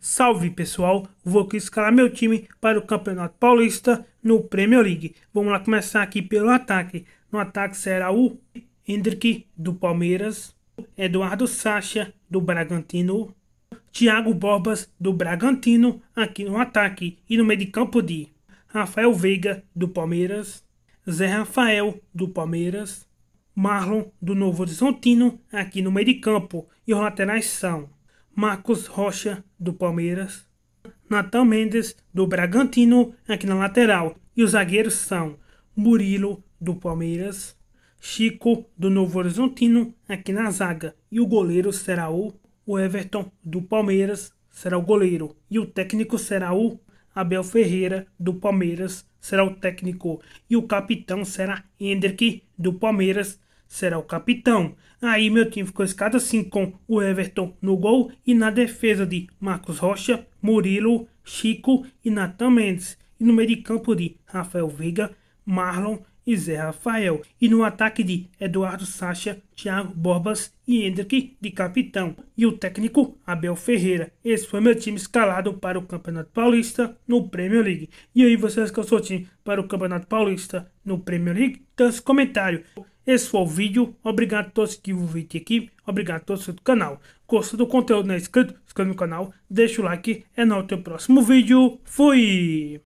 Salve pessoal, vou aqui escalar meu time para o Campeonato Paulista no Premier League. Vamos lá começar aqui pelo ataque. No ataque será o Hendrick do Palmeiras, Eduardo Sacha do Bragantino, Thiago Borbas do Bragantino aqui no ataque e no meio de campo de Rafael Veiga do Palmeiras, Zé Rafael do Palmeiras, Marlon do Novo Horizontino aqui no meio de campo e os laterais são Marcos Rocha, do Palmeiras, Natal Mendes, do Bragantino, aqui na lateral. E os zagueiros são Murilo, do Palmeiras, Chico, do Novo Horizontino, aqui na zaga. E o goleiro será o, o Everton, do Palmeiras, será o goleiro. E o técnico será o Abel Ferreira, do Palmeiras, será o técnico. E o capitão será Hendrick, do Palmeiras, será o capitão. Aí meu time ficou escada assim com o Everton no gol e na defesa de Marcos Rocha, Murilo, Chico e Natan Mendes. E no meio de campo de Rafael Veiga, Marlon e Zé Rafael. E no ataque de Eduardo Sacha, Thiago Borbas e Hendrick de capitão. E o técnico Abel Ferreira. Esse foi meu time escalado para o Campeonato Paulista no Premier League. E aí, vocês que é eu sou time para o Campeonato Paulista no Premier League? Então, esse comentário. Esse foi o vídeo. Obrigado a todos que viram aqui. Obrigado a todos do canal. Gosta do conteúdo não é inscrito? Inscreva no canal. Deixa o like. É no teu próximo vídeo. Fui!